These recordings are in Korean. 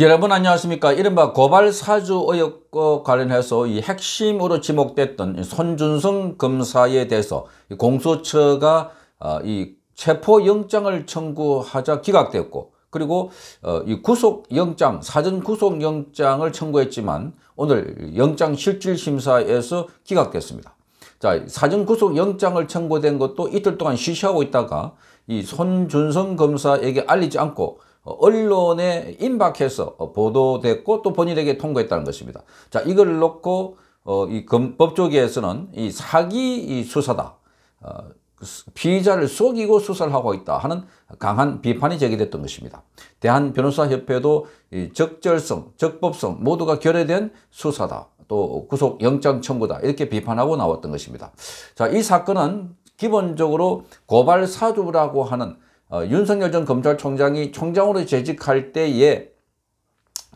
여러분 안녕하십니까 이른바 고발사주 의혹과 관련해서 이 핵심으로 지목됐던 손준성 검사에 대해서 공소처가이 어, 체포영장을 청구하자 기각됐고 그리고 어, 이 구속영장 사전 구속영장을 청구했지만 오늘 영장실질심사에서 기각됐습니다 자 사전 구속영장을 청구된 것도 이틀 동안 쉬쉬하고 있다가 이 손준성 검사에게 알리지 않고 어, 언론에 임박해서 어, 보도됐고 또 본인에게 통과했다는 것입니다. 자, 이걸 놓고 어, 이 법조계에서는 이 사기 수사다. 그 피의자를 속이고 수사를 하고 있다 하는 강한 비판이 제기됐던 것입니다. 대한변호사협회도 적절성, 적법성 모두가 결여된 수사다. 또 구속영장 청구다 이렇게 비판하고 나왔던 것입니다. 자, 이 사건은 기본적으로 고발사주라고 하는 어, 윤석열 전 검찰총장이 총장으로 재직할 때에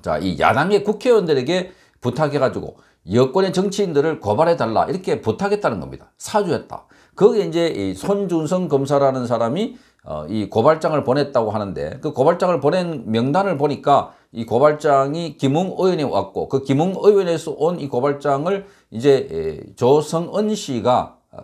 자, 이 야당의 국회의원들에게 부탁해가지고 여권의 정치인들을 고발해달라 이렇게 부탁했다는 겁니다. 사주했다. 거기에 이제 이 손준성 검사라는 사람이 어, 이 고발장을 보냈다고 하는데 그 고발장을 보낸 명단을 보니까 이 고발장이 김웅 의원이 왔고 그 김웅 의원에서 온 이 고발장을 이제 조성은 씨가 어,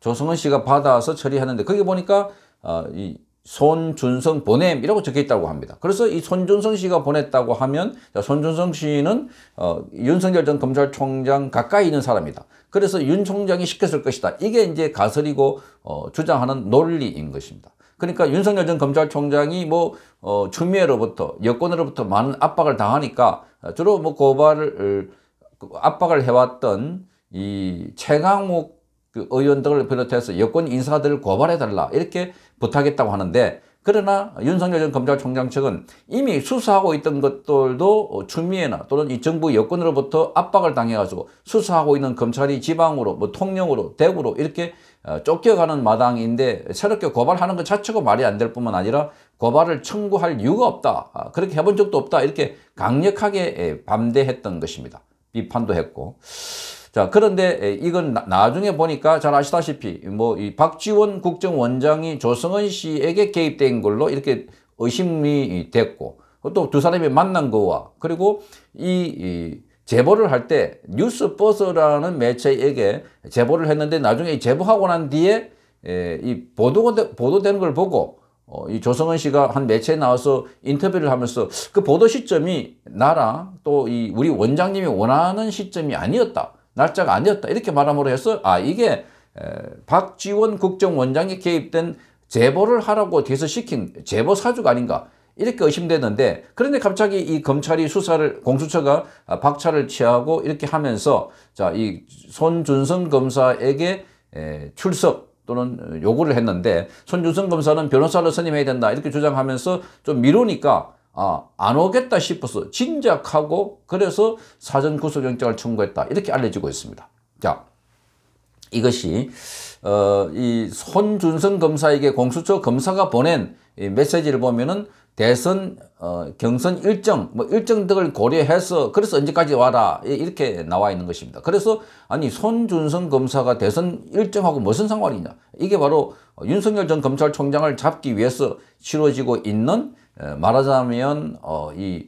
조성은 씨가 받아서 처리하는데 거기 보니까 어, 이 손준성 보냄이라고 적혀 있다고 합니다. 그래서 이 손준성 씨가 보냈다고 하면 손준성 씨는 어, 윤석열 전 검찰총장 가까이 있는 사람이다. 그래서 윤 총장이 시켰을 것이다. 이게 이제 가설이고 어, 주장하는 논리인 것입니다. 그러니까 윤석열 전 검찰총장이 뭐 어, 추미애로부터 여권으로부터 많은 압박을 당하니까 주로 뭐 고발을 그 압박을 해왔던 이 최강욱 그 의원 등을 비롯해서 여권 인사들을 고발해달라 이렇게 부탁했다고 하는데 그러나 윤석열 전 검찰총장 측은 이미 수사하고 있던 것들도 추미애나 또는 이 정부 여권으로부터 압박을 당해가지고 수사하고 있는 검찰이 지방으로 뭐 통영으로 대구로 이렇게 어, 쫓겨가는 마당인데 새롭게 고발하는 것 자체가 말이 안 될 뿐만 아니라 고발을 청구할 이유가 없다 아, 그렇게 해본 적도 없다 이렇게 강력하게 예, 반대했던 것입니다 비판도 했고 자, 그런데 이건 나중에 보니까 잘 아시다시피 뭐 이 박지원 국정원장이 조성은 씨에게 개입된 걸로 이렇게 의심이 됐고 또 두 사람이 만난 거와 그리고 이, 이 제보를 할 때 뉴스버스라는 매체에게 제보를 했는데 나중에 제보하고 난 뒤에 에, 이 보도, 보도되걸 보고 어, 이 조성은 씨가 한 매체에 나와서 인터뷰를 하면서 그 보도 시점이 나랑 또이 우리 원장님이 원하는 시점이 아니었다. 날짜가 아니었다. 이렇게 말함으로 해서 아 이게 박지원 국정원장이 개입된 제보를 하라고 뒤에서 시킨 제보 사주가 아닌가 이렇게 의심되는데 그런데 갑자기 이 검찰이 수사를 공수처가 박차를 취하고 이렇게 하면서 자 이 손준성 검사에게 출석 또는 요구를 했는데 손준성 검사는 변호사를 선임해야 된다 이렇게 주장하면서 좀 미루니까 아, 안 오겠다 싶어서 진작하고 그래서 사전 구속영장을 청구했다 이렇게 알려지고 있습니다. 자 이것이 어, 이 손준성 검사에게 공수처 검사가 보낸 이 메시지를 보면은 대선 어, 경선 일정 뭐 일정 등을 고려해서 그래서 언제까지 와라 이렇게 나와 있는 것입니다. 그래서 아니 손준성 검사가 대선 일정하고 무슨 상관이냐 이게 바로 윤석열 전 검찰총장을 잡기 위해서 치러지고 있는 말하자면 어, 이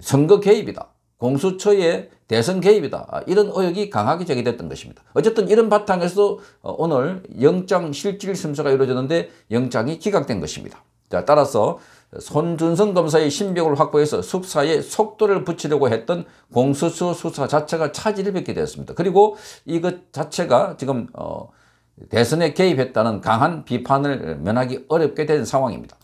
선거 개입이다. 공수처의 대선 개입이다. 아, 이런 의혹이 강하게 제기됐던 것입니다. 어쨌든 이런 바탕에서 어, 오늘 영장 실질 심사가 이루어졌는데 영장이 기각된 것입니다. 자, 따라서 손준성 검사의 신병을 확보해서 숙사에 속도를 붙이려고 했던 공수처 수사 자체가 차질을 빚게 되었습니다. 그리고 이것 자체가 지금 어, 대선에 개입했다는 강한 비판을 면하기 어렵게 된 상황입니다.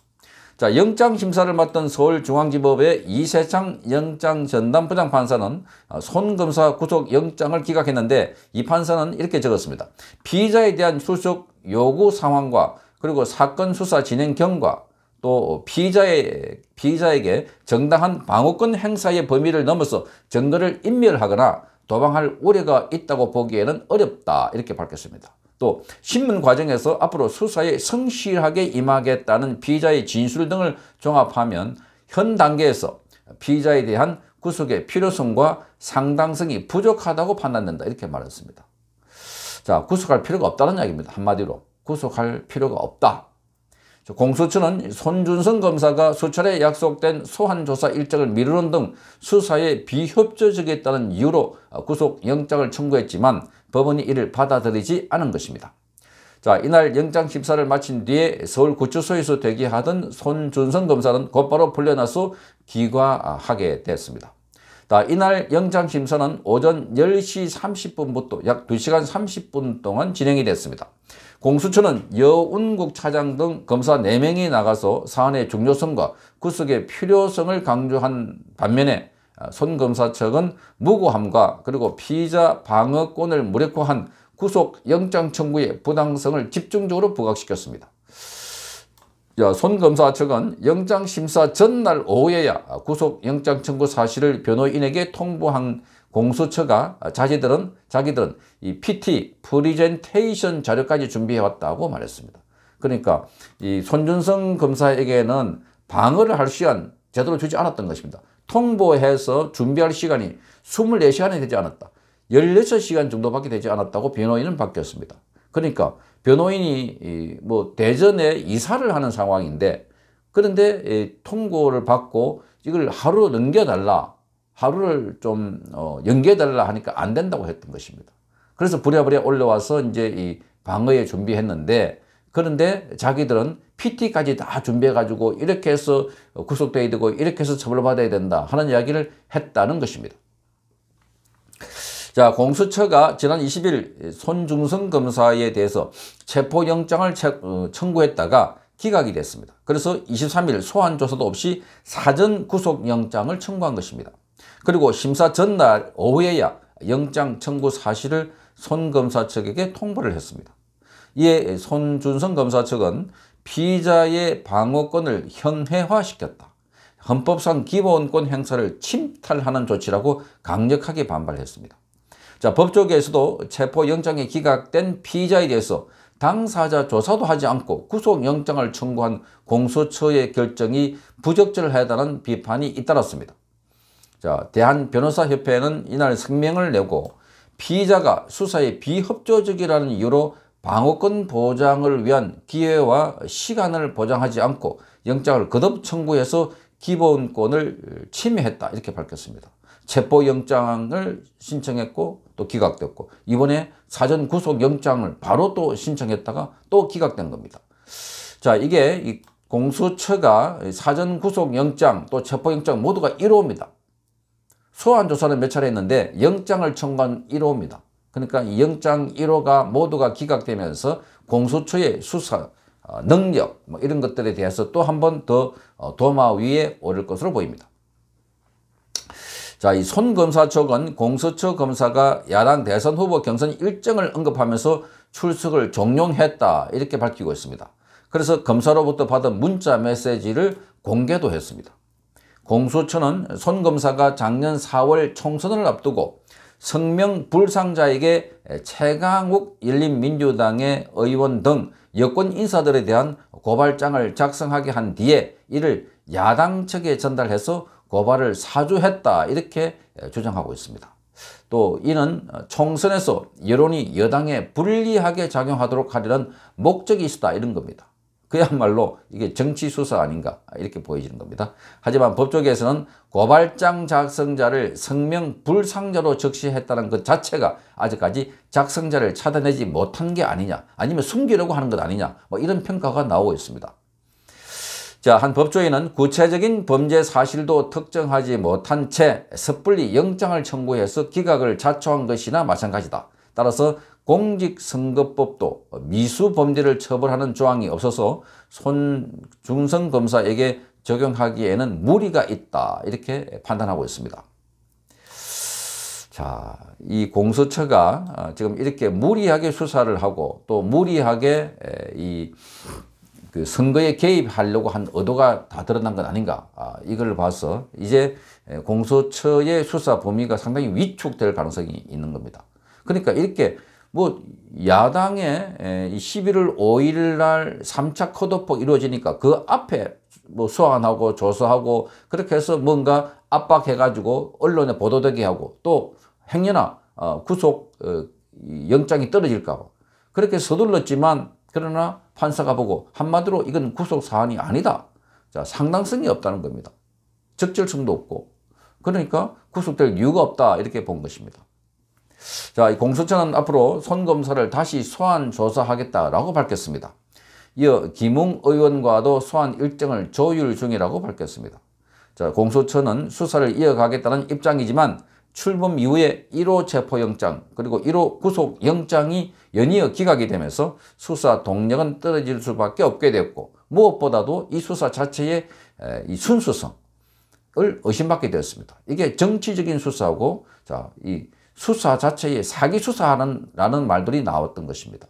자, 영장심사를 맡던 서울중앙지법의 이세창 영장전담부장 판사는 아, 손검사 구속 영장을 기각했는데 이 판사는 이렇게 적었습니다. 피의자에 대한 출석 요구 상황과 그리고 사건 수사 진행 경과 또 피의자의, 피의자에게 정당한 방어권 행사의 범위를 넘어서 증거를 인멸하거나 도망할 우려가 있다고 보기에는 어렵다 이렇게 밝혔습니다. 또 신문 과정에서 앞으로 수사에 성실하게 임하겠다는 피의자의 진술 등을 종합하면 현 단계에서 피의자에 대한 구속의 필요성과 상당성이 부족하다고 판단된다 이렇게 말했습니다. 자 구속할 필요가 없다는 이야기입니다. 한마디로 구속할 필요가 없다. 공수처는 손준성 검사가 수차례 약속된 소환조사 일정을 미루는 등 수사에 비협조적이었다는 이유로 구속영장을 청구했지만 법원이 이를 받아들이지 않은 것입니다. 자, 이날 영장 심사를 마친 뒤에 서울구치소에서 대기하던 손준성 검사는 곧바로 풀려나서 귀가하게 됐습니다. 자, 이날 영장 심사는 오전 10시 30분부터 약 2시간 30분 동안 진행이 됐습니다. 공수처는 여운국 차장 등 검사 4명이 나가서 사안의 중요성과 구속의 필요성을 강조한 반면에 아, 손 검사 측은 무고함과 그리고 피의자 방어권을 무력화한 구속영장 청구의 부당성을 집중적으로 부각시켰습니다. 손 검사 측은 영장심사 전날 오후에야 구속영장 청구 사실을 변호인에게 통보한 공수처가 자기들은 자기들은 이 PT 프리젠테이션 자료까지 준비해 왔다고 말했습니다. 그러니까 이 손준성 검사에게는 방어를 할 시간 제대로 주지 않았던 것입니다. 통보해서 준비할 시간이 24시간이 되지 않았다. 16시간 정도밖에 되지 않았다고 변호인은 바뀌었습니다. 그러니까 변호인이 뭐 대전에 이사를 하는 상황인데 그런데 통고를 받고 이걸 하루 넘겨달라 하루를 좀 어, 연기해달라 하니까 안 된다고 했던 것입니다. 그래서 부랴부랴 올라와서 이제 이 방어에 준비했는데 그런데 자기들은 PT까지 다 준비해가지고 이렇게 해서 구속돼야 되고 이렇게 해서 처벌받아야 된다 하는 이야기를 했다는 것입니다. 자 공수처가 지난 20일 손중성 검사에 대해서 체포영장을 어, 청구했다가 기각이 됐습니다. 그래서 23일 소환조사도 없이 사전 구속영장을 청구한 것입니다. 그리고 심사 전날 오후에야 영장 청구 사실을 손 검사 측에게 통보를 했습니다. 이에 손준성 검사 측은 피자의 방어권을 현회화시켰다. 헌법상 기본권 행사를 침탈하는 조치라고 강력하게 반발했습니다. 자, 법조계에서도 체포영장에 기각된 피자에 대해서 당사자 조사도 하지 않고 구속영장을 청구한 공소처의 결정이 부적절하다는 비판이 잇따랐습니다. 자, 대한변호사협회는 이날 성명을 내고 피의자가 수사에 비협조적이라는 이유로 방어권 보장을 위한 기회와 시간을 보장하지 않고 영장을 거듭 청구해서 기본권을 침해했다 이렇게 밝혔습니다. 체포영장을 신청했고 또 기각됐고 이번에 사전 구속영장을 바로 또 신청했다가 또 기각된 겁니다. 자 이게 공수처가 사전 구속영장 또 체포영장 모두가 1호입니다. 소환 조사를 몇 차례 했는데 영장을 청구한 1호입니다. 그러니까 이 영장 1호가 모두가 기각되면서 공수처의 수사 어, 능력 뭐 이런 것들에 대해서 또 한 번더 어, 도마 위에 오를 것으로 보입니다. 자, 이 손 검사 측은 공수처 검사가 야당 대선 후보 경선 일정을 언급하면서 출석을 종용했다 이렇게 밝히고 있습니다. 그래서 검사로부터 받은 문자 메시지를 공개도 했습니다. 공수처는 손 검사가 작년 4월 총선을 앞두고 성명 불상자에게 최강욱 열린민주당의 의원 등 여권 인사들에 대한 고발장을 작성하게 한 뒤에 이를 야당 측에 전달해서 고발을 사주했다 이렇게 주장하고 있습니다. 또 이는 총선에서 여론이 여당에 불리하게 작용하도록 하려는 목적이 있다 이런 겁니다. 그야말로 이게 정치 수사 아닌가 이렇게 보여지는 겁니다. 하지만 법조계에서는 고발장 작성자를 성명 불상자로 적시했다는 것 자체가 아직까지 작성자를 찾아내지 못한 게 아니냐 아니면 숨기려고 하는 것 아니냐 뭐 이런 평가가 나오고 있습니다. 자, 한 법조인은 구체적인 범죄 사실도 특정하지 못한 채 섣불리 영장을 청구해서 기각을 자초한 것이나 마찬가지다. 따라서 공직선거법도 미수범죄를 처벌하는 조항이 없어서 손중성 검사에게 적용하기에는 무리가 있다 이렇게 판단하고 있습니다. 자, 이 공수처가 어, 지금 이렇게 무리하게 수사를 하고 또 무리하게 이그 선거에 개입하려고 한 의도가 다 드러난 건 아닌가 아, 이걸 봐서 이제 공수처의 수사 범위가 상당히 위축될 가능성이 있는 겁니다. 그러니까 이렇게 뭐 야당의 11월 5일 날 3차 컷오프 이루어지니까 그 앞에 뭐 소환하고 조사하고 그렇게 해서 뭔가 압박해가지고 언론에 보도되게 하고 또 행여나 어, 구속 어, 영장이 떨어질까 봐 그렇게 서둘렀지만 그러나 판사가 보고 한마디로 이건 구속 사안이 아니다. 자 상당성이 없다는 겁니다. 적절성도 없고 그러니까 구속될 이유가 없다 이렇게 본 것입니다. 자, 이공소처는 앞으로 손검사를 다시 소환 조사하겠다라고 밝혔습니다. 이어 김웅 의원과도 소환 일정을 조율 중이라고 밝혔습니다. 자, 공수처는 수사를 이어가겠다는 입장이지만 출범 이후에 1호 체포영장 그리고 1호 구속영장이 연이어 기각이 되면서 수사 동력은 떨어질 수밖에 없게 되었고 무엇보다도 이 수사 자체의 이 순수성을 의심받게 되었습니다. 이게 정치적인 수사고 자이 수사 자체에 사기 수사하는 라는 말들이 나왔던 것입니다.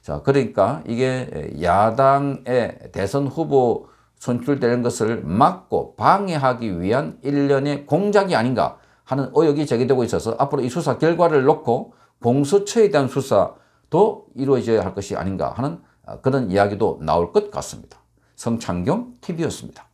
자, 그러니까 이게 야당의 대선 후보 선출되는 것을 막고 방해하기 위한 일련의 공작이 아닌가 하는 의혹이 제기되고 있어서 앞으로 이 수사 결과를 놓고 공수처에 대한 수사도 이루어져야 할 것이 아닌가 하는 그런 이야기도 나올 것 같습니다. 성창경 TV였습니다.